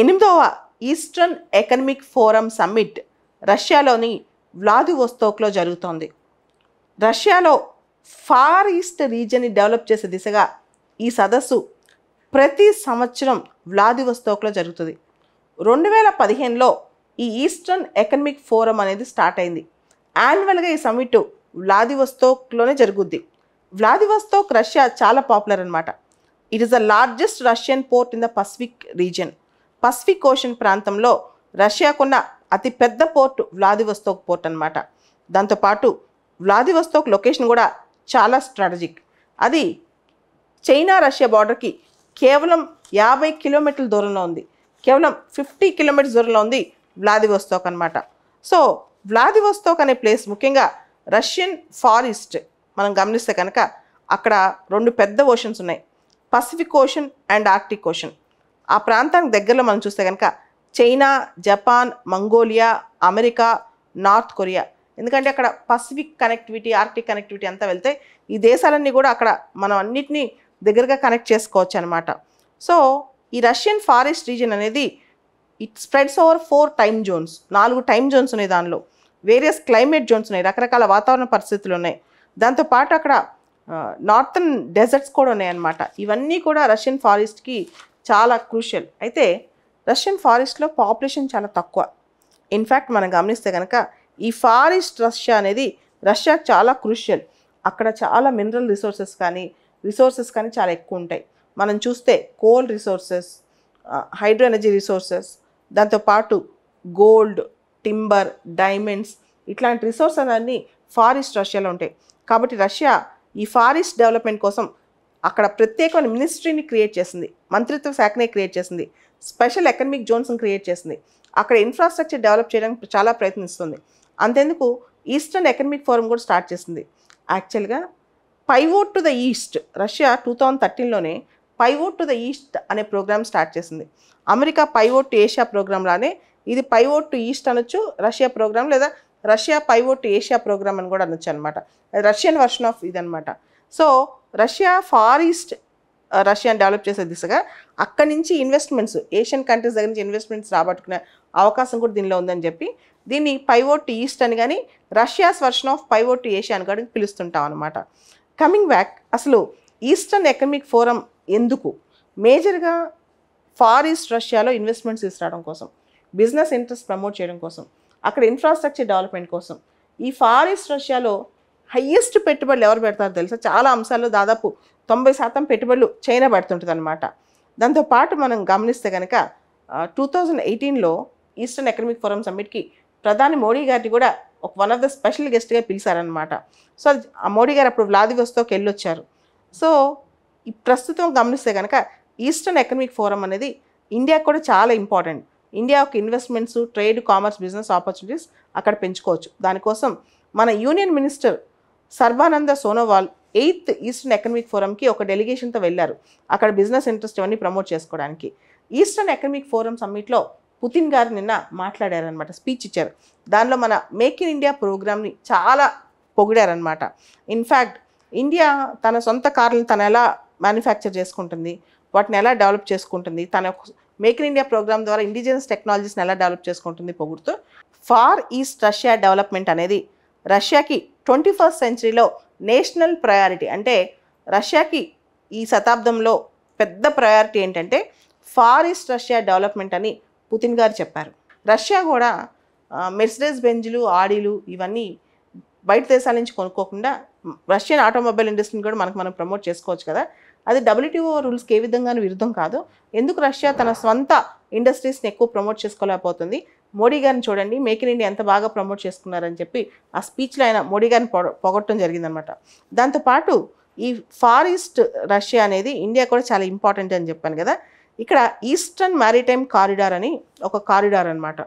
ఎనిమిదవ eastern economic forum summit రష్యాలోని వ్లాదివోస్తోక్లో జరుగుతోంది రష్యాలో ఫార్ ఈస్ట్ రీజియన్ని డెవలప్ చేసే దిశగా ఈ సదస్సు ప్రతి సంవత్సరం వ్లాదివోస్తోక్లో జరుగుతుంది రెండు వేల పదిహేనులో ఈ ఈస్టర్న్ ఎకనమిక్ ఫోరం అనేది స్టార్ట్ అయింది యాన్యువల్గా ఈ సమ్మిట్ వ్లాదివోస్తోక్లోనే జరుగుద్ది వ్లాదివోస్తోక్ రష్యా చాలా పాపులర్ అనమాట it is the largest Russian port in the Pacific region Pacific ocean ప్రాంతంలో రష్యాకున్న అతిపెద్ద పోర్టు వ్లాదివస్తోక్ పోర్ట్ అనమాట దాంతోపాటు వ్లాదివస్తోక్ లొకేషన్ కూడా చాలా స్ట్రాటజిక్ అది చైనా రష్యా బార్డర్కి కేవలం యాభై కిలోమీటర్ల దూరంలో ఉంది కేవలం ఫిఫ్టీ కిలోమీటర్స్ దూరంలో ఉంది వ్లాదివస్తోక్ అనమాట సో వ్లాదివస్తోక్ అనే ప్లేస్ ముఖ్యంగా రష్యన్ ఫారెస్ట్ మనం గమనిస్తే కనుక అక్కడ రెండు పెద్ద ఓషన్స్ ఉన్నాయి Pacific ocean and Arctic ocean ఆ ప్రాంతానికి దగ్గరలో మనం చూస్తే కనుక China Japan Mongolia America North Korea ఎందుకంటే అక్కడ పసిఫిక్ కనెక్టివిటీ ఆర్టిక్ కనెక్టివిటీ అంతా వెళ్తే ఈ దేశాలన్నీ కూడా అక్కడ మనం అన్నిటినీ దగ్గరగా కనెక్ట్ చేసుకోవచ్చు అనమాట సో ఈ రష్యన్ ఫారెస్ట్ రీజన్ అనేది it spreads over four time zones నాలుగు టైమ్ జోన్స్ ఉన్నాయి దానిలో వేరియస్ క్లైమేట్ జోన్స్ ఉన్నాయి రకరకాల వాతావరణ పరిస్థితులు ఉన్నాయి దాంతోపాటు అక్కడ నార్థన్ డెజర్ట్స్ కూడా ఉన్నాయన్నమాట ఇవన్నీ కూడా రష్యన్ ఫారెస్ట్కి చాలా క్రూషియల్ అయితే రష్యన్ ఫారెస్ట్లో పాపులేషన్ చాలా తక్కువ ఇన్ఫ్యాక్ట్ మనం గమనిస్తే కనుక ఈ ఫారెస్ట్ రష్యా అనేది రష్యా చాలా క్రూషియల్ అక్కడ చాలా మినరల్ రిసోర్సెస్ కానీ రిసోర్సెస్ కానీ చాలా ఎక్కువ ఉంటాయి మనం చూస్తే coal resources hydro energy resources దాంతోపాటు గోల్డ్ టింబర్ డైమండ్స్ ఇట్లాంటి రిసోర్సెస్ అన్నీ ఫారెస్ట్ రష్యాలో ఉంటాయి కాబట్టి రష్యా ఈ ఫారెస్ట్ డెవలప్మెంట్ కోసం అక్కడ ప్రత్యేకమైన మినిస్ట్రీని క్రియేట్ చేసింది మంత్రిత్వ శాఖనే క్రియేట్ చేసింది స్పెషల్ ఎకనమిక్ జోన్స్ని క్రియేట్ చేసింది అక్కడ ఇన్ఫ్రాస్ట్రక్చర్ డెవలప్ చేయడానికి చాలా ప్రయత్నిస్తుంది అంతేందుకు ఈస్టర్న్ ఎకనమిక్ ఫోరం కూడా స్టార్ట్ చేసింది యాక్చువల్గా pivot to the east Russia two thousand థర్టీన్లోనే పైవోట్ టు ద ఈస్ట్ అనే ప్రోగ్రామ్ స్టార్ట్ చేసింది America pivot to Asia program లానే ఇది పైవోట్ టు ఈస్ట్ అనొచ్చు రష్యా ప్రోగ్రామ్ లేదా Russia pivot to Asia program అని కూడా అనొచ్చు అనమాట రష్యన్ వర్షన్ ఆఫ్ ఇది అనమాట so Russia far east Russia develop చేసే దిశగా అక్కడి నుంచి ఇన్వెస్ట్మెంట్స్ ఏషియన్ కంట్రీస్ దగ్గర నుంచి ఇన్వెస్ట్మెంట్స్ రాబట్టుకునే అవకాశం కూడా దీనిలో ఉందని చెప్పి దీన్ని పైవోట్ ఈస్ట్ అని కానీ Russia's version of pivot Asia అని కూడా పిలుస్తుంటాం అనమాట కమింగ్ బ్యాక్ అసలు ఈస్టర్న్ ఎకనమిక్ ఫోరం ఎందుకు మేజర్గా ఫార్ ఈస్ట్ రష్యాలో ఇన్వెస్ట్మెంట్స్ తీసుకురావడం కోసం బిజినెస్ ఇంట్రెస్ట్ ప్రమోట్ చేయడం కోసం అక్కడ ఇన్ఫ్రాస్ట్రక్చర్ డెవలప్మెంట్ కోసం ఈ ఫార్ ఈస్ట్ రష్యాలో హయ్యెస్ట్ పెట్టుబడులు ఎవరు పెడతారో తెలుసా చాలా అంశాల్లో దాదాపు తొంభై శాతం పెట్టుబడులు చైనా పెడుతుంటుంది అనమాట దాంతోపాటు మనం గమనిస్తే కనుక టూ థౌజండ్ ఎయిటీన్లో ఈస్టర్న్ ఎకనమిక్ ఫోరం సమ్మిట్కి ప్రధాని మోడీ గారిని కూడా ఒక వన్ ఆఫ్ ద స్పెషల్ గెస్ట్గా పిలిచారనమాట సో ఆ మోడీ గారు అప్పుడు వ్లాదివోస్తోకి వెళ్ళొచ్చారు సో ప్రస్తుతం గమనిస్తే కనుక ఈస్టర్న్ ఎకనమిక్ ఫోరం అనేది ఇండియాకి కూడా చాలా ఇంపార్టెంట్ ఇండియా యొక్క investments trade commerce business opportunities అక్కడ పెంచుకోవచ్చు దానికోసం మన union minister Sarbananda Sonowal eighth eastern economic ఫోరంకి ఒక డెలిగేషన్తో వెళ్ళారు అక్కడ బిజినెస్ ఇంట్రెస్ట్ ఇవన్నీ ప్రమోట్ చేసుకోవడానికి ఈస్టర్న్ ఎకనమిక్ ఫోరం సమ్మిట్లో పుతిన్ గారు నిన్న మాట్లాడారనమాట స్పీచ్ ఇచ్చారు దానిలో మన మేక్ ఇన్ ఇండియా ప్రోగ్రామ్ని చాలా పొగిడారనమాట ఇన్ఫ్యాక్ట్ ఇండియా తన సొంత కార్లను తను ఎలా మ్యానుఫ్యాక్చర్ చేసుకుంటుంది వాటిని ఎలా డెవలప్ చేసుకుంటుంది తన మేక్ ఇన్ ఇండియా ప్రోగ్రామ్ ద్వారా ఇండిజినస్ టెక్నాలజీస్ని ఎలా డెవలప్ చేసుకుంటుంది పొగుడుతూ ఫార్ ఈస్ట్ రష్యా డెవలప్మెంట్ అనేది రష్యాకి ట్వంటీ ఫస్ట్ సెంచరీలో నేషనల్ ప్రయారిటీ అంటే రష్యాకి ఈ శతాబ్దంలో పెద్ద ప్రయారిటీ ఏంటంటే ఫార్ ఈస్ట్ రష్యా డెవలప్మెంట్ అని పుతిన్ గారు చెప్పారు రష్యా కూడా మెర్సిడెస్ బెంజ్లు ఆడీలు ఇవన్నీ బయట దేశాల నుంచి కొనుక్కోకుండా రష్యన్ ఆటోమొబైల్ ఇండస్ట్రీని కూడా మనకు మనం ప్రమోట్ చేసుకోవచ్చు కదా అది డబ్ల్యూటీఓ రూల్స్కి ఏ విధంగానూ విరుద్ధం కాదు ఎందుకు రష్యా తన స్వంత ఇండస్ట్రీస్ని ఎక్కువ ప్రమోట్ చేసుకోలేకపోతుంది మోడీ గారిని చూడండి మేక్ ఇన్ ఇండియా ఎంత బాగా ప్రమోట్ చేసుకున్నారని చెప్పి ఆ స్పీచ్లో ఆయన మోడీ గారిని పొగొట్టడం జరిగిందనమాట దాంతోపాటు ఈ ఫార్ ఈస్ట్ రష్యా అనేది ఇండియా కూడా చాలా ఇంపార్టెంట్ అని చెప్పాను కదా ఇక్కడ ఈస్టర్న్ మ్యారిటైమ్ కారిడార్ అని ఒక కారిడార్ అనమాట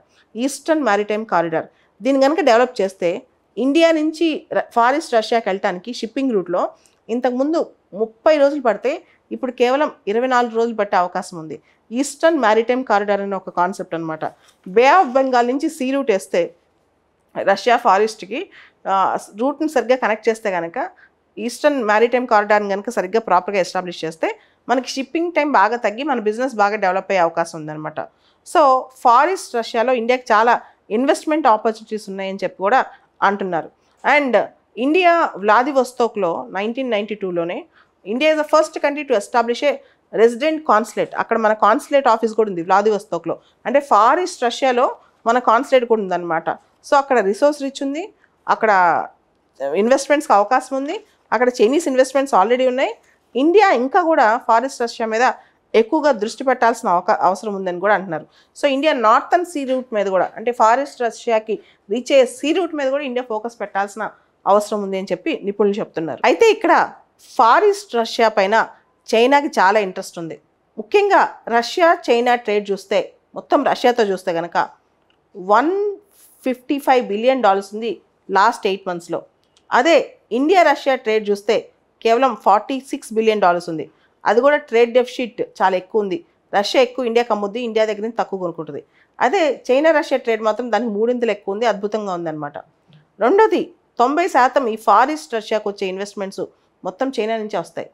ఈస్టర్న్ మ్యారిటైమ్ కారిడార్ దీన్ని కనుక డెవలప్ చేస్తే ఇండియా నుంచి ఫారెస్ట్ రష్యాకి వెళ్ళటానికి షిప్పింగ్ రూట్లో ఇంతకుముందు ముప్పై రోజులు పడితే ఇప్పుడు కేవలం ఇరవై నాలుగు రోజులు పట్టే అవకాశం ఉంది ఈస్టర్న్ మ్యారిటైమ్ కారిడార్ అనే ఒక కాన్సెప్ట్ అనమాట బే ఆఫ్ బెంగాల్ నుంచి సీ రూట్ వేస్తే రష్యా ఫారెస్ట్కి రూట్ని సరిగ్గా కనెక్ట్ చేస్తే కనుక ఈస్టర్న్ మ్యారిటైమ్ కారిడార్ని కనుక సరిగ్గా ప్రాపర్గా ఎస్టాబ్లిష్ చేస్తే మనకి షిప్పింగ్ టైం బాగా తగ్గి మన బిజినెస్ బాగా డెవలప్ అయ్యే అవకాశం ఉందన్నమాట సో ఫారెస్ట్ రష్యాలో ఇండియాకి చాలా ఇన్వెస్ట్మెంట్ ఆపర్చునిటీస్ ఉన్నాయని చెప్పి కూడా అంటున్నారు అండ్ ఇండియా వ్లాదివస్తోక్లో నైన్టీన్ నైంటీ టూలోనే India is the first country to establish a resident consulate అక్కడ మన కాన్సులేట్ ఆఫీస్ కూడా ఉంది వ్లాదివస్తోక్లో అంటే ఫార్ ఈస్ట్ రష్యాలో మన కాన్సులేట్ కూడా ఉందన్నమాట సో అక్కడ రిసోర్స్ రిచ్ ఉంది అక్కడ ఇన్వెస్ట్మెంట్స్కి అవకాశం ఉంది అక్కడ చైనీస్ ఇన్వెస్ట్మెంట్స్ ఆల్రెడీ ఉన్నాయి ఇండియా ఇంకా కూడా ఫారెస్ట్ రష్యా మీద ఎక్కువగా దృష్టి పెట్టాల్సిన అవసరం ఉందని కూడా అంటున్నారు so India northern sea route మీద కూడా అంటే ఫారెస్ట్ రష్యాకి రీచ్ అయ్యే సీ రూట్ మీద కూడా ఇండియా ఫోకస్ పెట్టాల్సిన అవసరం ఉంది అని చెప్పి నిపుణులు చెప్తున్నారు అయితే ఇక్కడ ఫారెస్ట్ రష్యా పైన చైనాకి చాలా ఇంట్రెస్ట్ ఉంది ముఖ్యంగా రష్యా చైనా ట్రేడ్ చూస్తే మొత్తం రష్యాతో చూస్తే కనుక one fifty five billion dollars ఉంది లాస్ట్ ఎయిట్ మంత్స్లో అదే ఇండియా రష్యా ట్రేడ్ చూస్తే కేవలం ఫార్టీ సిక్స్ బిలియన్ డాలర్స్ ఉంది అది కూడా ట్రేడ్ డెఫిషిట్ చాలా ఎక్కువ ఉంది రష్యా ఎక్కువ ఇండియా కమ్ముద్ది ఇండియా దగ్గర నుంచి తక్కువ కొనుక్కుంటుంది అదే చైనా రష్యా ట్రేడ్ మాత్రం దానికి మూడింతలు ఎక్కువ ఉంది అద్భుతంగా ఉందన్నమాట రెండోది తొంభై శాతం ఈ ఫారెస్ట్ రష్యాకు వచ్చే ఇన్వెస్ట్మెంట్స్ మొత్తం చైనా నుంచే వస్తాయి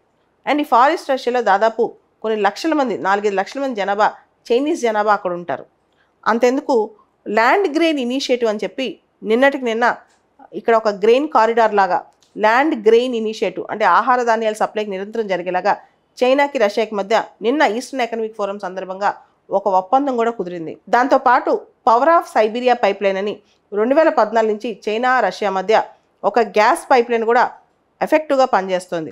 అండ్ ఈ ఫారెస్ట్ రష్యాలో దాదాపు కొన్ని లక్షల మంది నాలుగైదు లక్షల మంది జనాభా చైనీస్ జనాభా అక్కడ ఉంటారు అంతెందుకు ల్యాండ్ గ్రెయిన్ ఇనిషియేటివ్ అని చెప్పి నిన్నటికి నిన్న ఇక్కడ ఒక గ్రెయిన్ కారిడార్ లాగా ల్యాండ్ గ్రెయిన్ ఇనిషియేటివ్ అంటే ఆహార ధాన్యాల సప్లైకి నిరంతరం జరిగేలాగా చైనాకి రష్యాకి మధ్య నిన్న ఈస్టర్న్ ఎకనామిక్ ఫోరం సందర్భంగా ఒక ఒప్పందం కూడా కుదిరింది దాంతోపాటు power of Siberia pipeline అని రెండు వేల పద్నాలుగు నుంచి చైనా రష్యా మధ్య ఒక గ్యాస్ పైప్ లైన్ కూడా ఎఫెక్టివ్గా పనిచేస్తుంది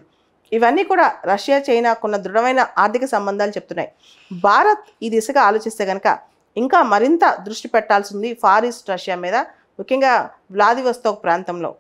ఇవన్నీ కూడా రష్యా చైనాకున్న దృఢమైన ఆర్థిక సంబంధాలు చెప్తున్నాయి భారత్ ఈ దిశగా ఆలోచిస్తే కనుక ఇంకా మరింత దృష్టి పెట్టాల్సింది ఫార్ ఈస్ట్ రష్యా మీద ముఖ్యంగా వ్లాదివస్తోక్ ప్రాంతంలో